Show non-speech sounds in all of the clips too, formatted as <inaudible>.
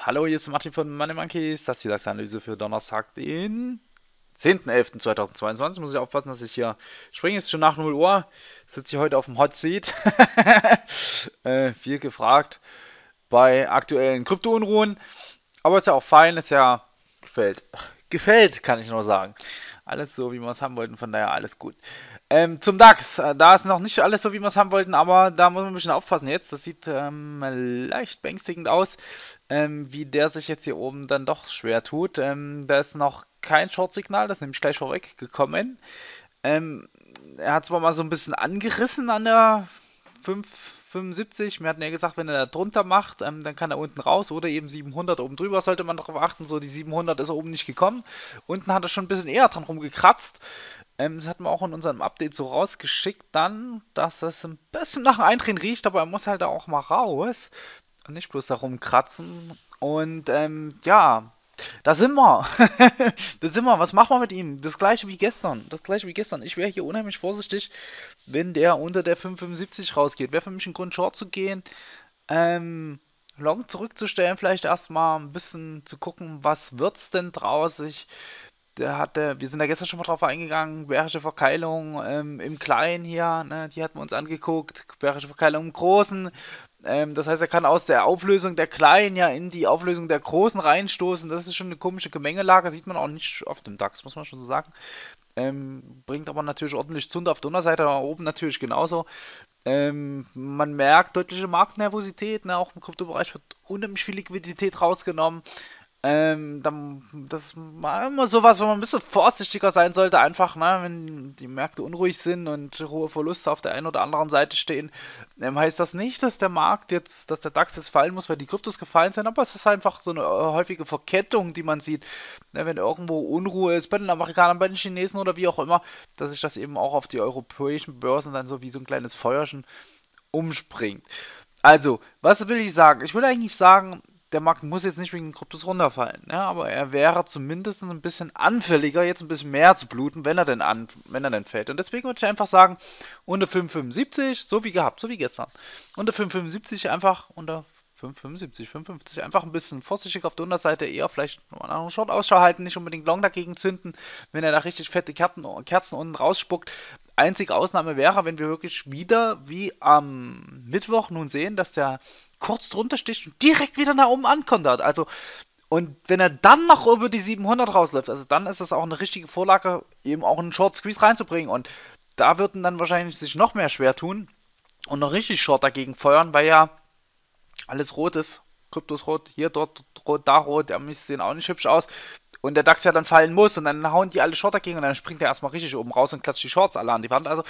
Hallo, hier ist Martin von Money Monkeys. Das ist die Analyse für Donnerstag, den 10.11.2022. Muss ich aufpassen, dass ich hier springe. Ist schon nach 0 Uhr. Sitze ich heute auf dem Hot Seat. <laughs> äh, viel gefragt bei aktuellen Kryptounruhen. Aber ist ja auch fein, ist ja gefällt. Gefällt, kann ich nur sagen. Alles so, wie wir es haben wollten, von daher alles gut. Ähm, zum DAX, äh, da ist noch nicht alles so, wie wir es haben wollten, aber da muss man ein bisschen aufpassen jetzt. Das sieht ähm, leicht beängstigend aus, ähm, wie der sich jetzt hier oben dann doch schwer tut. Ähm, da ist noch kein Short-Signal, das ist nämlich gleich vorweg, vorweggekommen. Ähm, er hat zwar mal so ein bisschen angerissen an der 5, 75. Wir hatten ja gesagt, wenn er da drunter macht, ähm, dann kann er unten raus oder eben 700 oben drüber. Sollte man darauf achten, so die 700 ist er oben nicht gekommen. Unten hat er schon ein bisschen eher dran rumgekratzt. Ähm, das hatten wir auch in unserem Update so rausgeschickt dann, dass das ein bisschen nach Eindrehen riecht, aber er muss halt auch mal raus und nicht bloß da rumkratzen. Und ähm, ja, da sind wir. <laughs> da sind wir. Was machen wir mit ihm? Das gleiche wie gestern. Das gleiche wie gestern. Ich wäre hier unheimlich vorsichtig, wenn der unter der 575 rausgeht. Wäre für mich ein Grund, Short zu gehen. Ähm, Long zurückzustellen, vielleicht erstmal ein bisschen zu gucken, was wird's denn draus. Ich, der hatte, wir sind da gestern schon mal drauf eingegangen, bärische Verkeilung ähm, im Kleinen hier, ne, die hatten wir uns angeguckt, bärische Verkeilung im Großen, ähm, das heißt, er kann aus der Auflösung der kleinen ja in die Auflösung der großen reinstoßen. Das ist schon eine komische Gemengelage, sieht man auch nicht auf dem DAX, muss man schon so sagen. Ähm, bringt aber natürlich ordentlich Zunder auf der Unterseite, aber oben natürlich genauso. Ähm, man merkt deutliche Marktnervosität, ne? auch im Kryptobereich wird unheimlich viel Liquidität rausgenommen. Ähm, dann, das war immer sowas, wo man ein bisschen vorsichtiger sein sollte, einfach, ne, wenn die Märkte unruhig sind und hohe Verluste auf der einen oder anderen Seite stehen, ähm, heißt das nicht, dass der Markt jetzt, dass der DAX jetzt fallen muss, weil die Kryptos gefallen sind, aber es ist einfach so eine äh, häufige Verkettung, die man sieht, ne, wenn irgendwo Unruhe ist, bei den Amerikanern, bei den Chinesen oder wie auch immer, dass sich das eben auch auf die europäischen Börsen dann so wie so ein kleines Feuerchen umspringt. Also, was will ich sagen? Ich will eigentlich sagen, der Markt muss jetzt nicht wegen Kryptos runterfallen, ne? aber er wäre zumindest ein bisschen anfälliger, jetzt ein bisschen mehr zu bluten, wenn er denn, an, wenn er denn fällt. Und deswegen würde ich einfach sagen, unter 5,75, so wie gehabt, so wie gestern. Unter 5,75 einfach unter 5,75, 5,50, einfach ein bisschen vorsichtig auf der Unterseite, eher vielleicht einen Short Ausschau halten, nicht unbedingt Long dagegen zünden, wenn er da richtig fette Kerzen, Kerzen unten rausspuckt. Einzige Ausnahme wäre, wenn wir wirklich wieder wie am Mittwoch nun sehen, dass der kurz drunter sticht und direkt wieder nach oben ankommt hat. Also, und wenn er dann noch über die 700 rausläuft, also dann ist das auch eine richtige Vorlage, eben auch einen Short Squeeze reinzubringen. Und da würden dann wahrscheinlich sich noch mehr schwer tun und noch richtig Short dagegen feuern, weil ja alles rot ist. Kryptos rot, hier, dort, rot, da rot. Die Amis sehen auch nicht hübsch aus und der Dax ja dann fallen muss und dann hauen die alle Short dagegen und dann springt er erstmal richtig oben raus und klatscht die Shorts alle an die Wand. Also,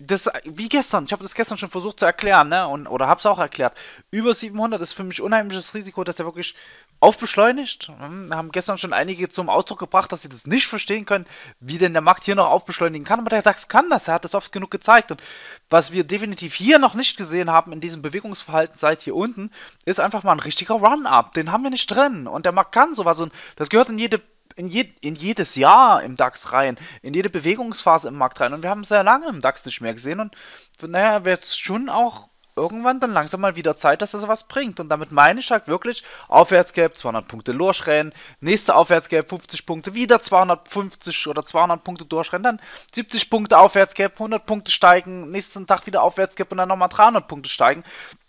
das wie gestern, ich habe das gestern schon versucht zu erklären, ne? Und, oder hab's auch erklärt. Über 700 ist für mich unheimliches Risiko, dass er wirklich aufbeschleunigt. Hm, haben gestern schon einige zum Ausdruck gebracht, dass sie das nicht verstehen können, wie denn der Markt hier noch aufbeschleunigen kann. Aber der DAX kann das, er hat das oft genug gezeigt. Und was wir definitiv hier noch nicht gesehen haben in diesem Bewegungsverhalten seit hier unten, ist einfach mal ein richtiger Run-Up. Den haben wir nicht drin. Und der Markt kann sowas. Und das gehört in jede in, je, in, jedes Jahr im DAX rein, in jede Bewegungsphase im Markt rein. Und wir haben es sehr lange im DAX nicht mehr gesehen. Und von daher wäre es schon auch irgendwann dann langsam mal wieder Zeit, dass das was bringt. Und damit meine ich halt wirklich Aufwärtsgap, 200 Punkte durchrennen, nächste Aufwärtsgap 50 Punkte, wieder 250 oder 200 Punkte durchrennen, dann 70 Punkte Aufwärtsgap, 100 Punkte steigen, nächsten Tag wieder Aufwärtsgap und dann nochmal 300 Punkte steigen.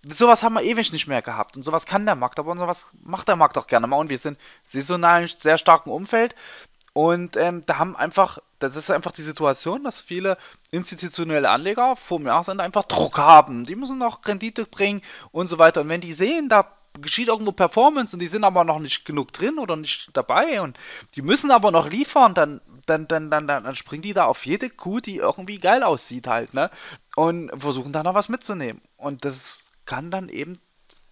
Sowas haben wir ewig nicht mehr gehabt und sowas kann der Markt, aber und sowas macht der Markt auch gerne mal. Und wir sind saisonal in einem sehr starken Umfeld und ähm, da haben einfach, das ist einfach die Situation, dass viele institutionelle Anleger vor dem Jahresende einfach Druck haben. Die müssen noch Rendite bringen und so weiter. Und wenn die sehen, da geschieht irgendwo Performance und die sind aber noch nicht genug drin oder nicht dabei und die müssen aber noch liefern, dann, dann, dann, dann, dann, springen die da auf jede Kuh, die irgendwie geil aussieht halt, ne? Und versuchen da noch was mitzunehmen. Und das kann dann eben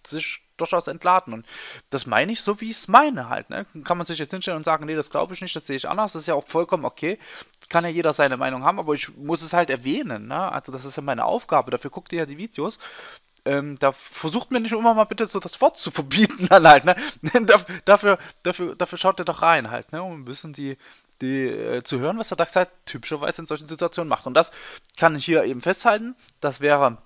sich durchaus entladen. Und das meine ich so, wie ich es meine halt. Ne? Kann man sich jetzt hinstellen und sagen, nee, das glaube ich nicht, das sehe ich anders. Das ist ja auch vollkommen okay. Kann ja jeder seine Meinung haben, aber ich muss es halt erwähnen. Ne? Also das ist ja meine Aufgabe. Dafür guckt ihr ja die Videos. Ähm, da versucht mir nicht immer mal bitte so das Wort zu verbieten <laughs> dann halt. Ne? <laughs> dafür, dafür, dafür schaut ihr doch rein halt, ne? um ein bisschen die, die, äh, zu hören, was der DAX halt typischerweise in solchen Situationen macht. Und das kann ich hier eben festhalten. Das wäre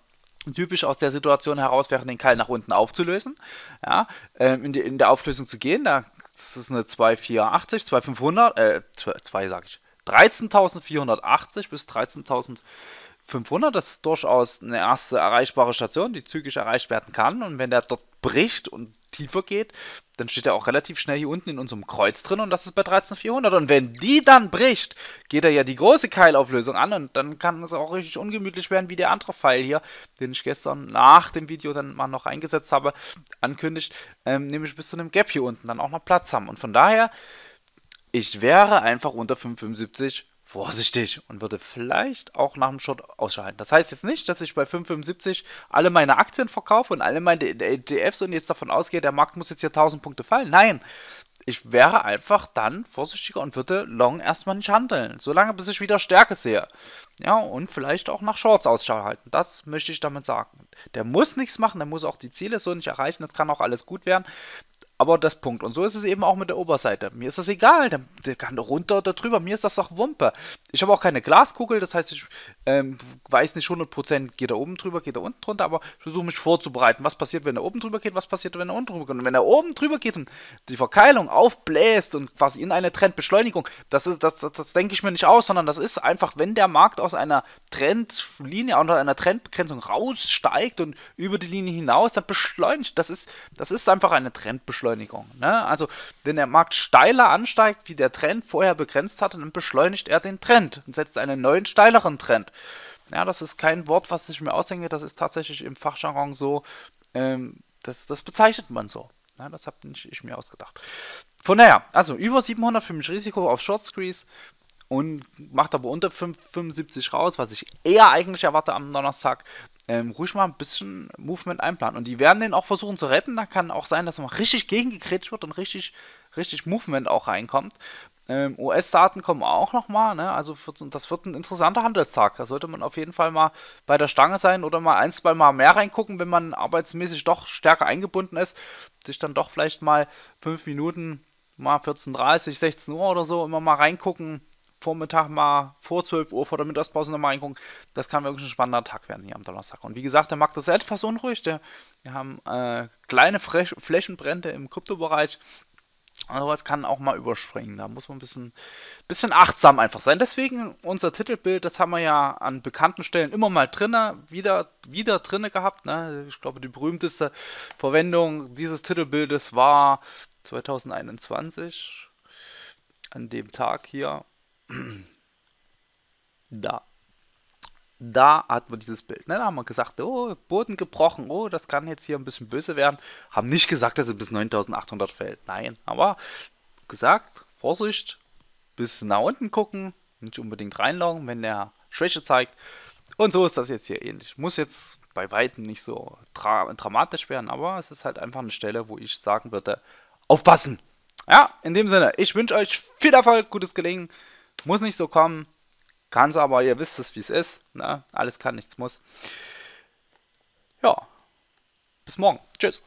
typisch aus der Situation heraus wäre, den Keil nach unten aufzulösen, ja, ähm, in, die, in, der Auflösung zu gehen. Da, das ist eine 2480, 2500, äh, 2 sage ich, 13.480 bis 13.500. Das ist durchaus eine erste erreichbare Station, die zügig erreicht werden kann. Und wenn der dort bricht und tiefer geht, dann steht er auch relativ schnell hier unten in unserem Kreuz drin und das ist bei 13400. Und wenn die dann bricht, geht er ja die große Keilauflösung an und dann kann es auch richtig ungemütlich werden, wie der andere Pfeil hier, den ich gestern nach dem Video dann mal noch eingesetzt habe, ankündigt, ähm, nämlich bis zu einem Gap hier unten dann auch noch Platz haben. Und von daher, ich wäre einfach unter 575 vorsichtig und würde vielleicht auch nach dem Short ausschalten. Das heißt jetzt nicht, dass ich bei 5,75 alle meine Aktien verkaufe und alle meine ETFs und jetzt davon ausgehe, der Markt muss jetzt hier 1000 Punkte fallen. Nein, ich wäre einfach dann vorsichtiger und würde Long erstmal nicht handeln, solange bis ich wieder Stärke sehe. Ja, und vielleicht auch nach Shorts Ausschau halten. Das möchte ich damit sagen. Der muss nichts machen, der muss auch die Ziele so nicht erreichen, das kann auch alles gut werden. Aber das Punkt. Und so ist es eben auch mit der Oberseite. Mir ist das egal. Der, der kann runter oder drüber. Mir ist das doch Wumpe. Ich habe auch keine Glaskugel. Das heißt, ich ähm, weiß nicht 100%, geht er oben drüber, geht er unten drunter. Aber ich versuche mich vorzubereiten. Was passiert, wenn er oben drüber geht? Was passiert, wenn er unten drüber geht? Und wenn er oben drüber geht und die Verkeilung aufbläst und quasi in eine Trendbeschleunigung, das, ist, das, das, das denke ich mir nicht aus, sondern das ist einfach, wenn der Markt aus einer Trendlinie, aus einer Trendbegrenzung raussteigt und über die Linie hinaus, dann beschleunigt. Das ist, das ist einfach eine Trendbeschleunigung. Beschleunigung. Ne? Also, wenn der Markt steiler ansteigt, wie der Trend vorher begrenzt hat, dann beschleunigt er den Trend und setzt einen neuen, steileren Trend. Ja, das ist kein Wort, was ich mir ausdenke, das ist tatsächlich im Fachjargon so, ähm, das, das bezeichnet man so. Ja, ne? das habe ich mir ausgedacht. Von daher, also über 700 für mich Risiko auf Short Squeeze und macht aber unter 5, 75 raus, was ich eher eigentlich erwarte am Donnerstag ähm, ruhig mal ein bisschen Movement einplanen. Und die werden den auch versuchen zu retten. Da kann auch sein, dass man richtig gegengekretscht wird und richtig, richtig Movement auch reinkommt. Ähm, US-Daten kommen auch nochmal, ne? Also das wird ein interessanter Handelstag. Da sollte man auf jeden Fall mal bei der Stange sein oder mal ein, zwei Mal mehr reingucken, wenn man arbeitsmäßig doch stärker eingebunden ist. Sich dann doch vielleicht mal fünf Minuten, mal 14.30, 16 Uhr oder so immer mal reingucken Vormittag mal vor 12 Uhr vor der Mittagspause nochmal reingucken. Das kann wirklich ein spannender Tag werden hier am Donnerstag. Und wie gesagt, der Markt ist etwas unruhig. Der, wir haben äh, kleine Frech Flächenbrände im Kryptobereich. Aber also was kann auch mal überspringen. Da muss man ein bisschen, bisschen achtsam einfach sein. Deswegen unser Titelbild, das haben wir ja an bekannten Stellen immer mal drinne, wieder, wieder drinne gehabt. Ne? Ich glaube, die berühmteste Verwendung dieses Titelbildes war 2021. An dem Tag hier, da. Da hat man dieses Bild. Ne? Da haben wir gesagt, oh, Boden gebrochen, oh, das kann jetzt hier ein bisschen böse werden. Haben nicht gesagt, dass es bis 9800 fällt. Nein, aber gesagt, Vorsicht, bis nach unten gucken, nicht unbedingt reinlaufen, wenn der Schwäche zeigt. Und so ist das jetzt hier ähnlich. Muss jetzt bei Weitem nicht so dra dramatisch werden, aber es ist halt einfach eine Stelle, wo ich sagen würde, aufpassen! Ja, in dem Sinne, ich wünsche euch viel Erfolg, gutes Gelingen. Muss nicht so kommen, kann es aber, ihr wisst es, wie es ist. Ne? Alles kann, nichts muss. Ja, bis morgen. Tschüss.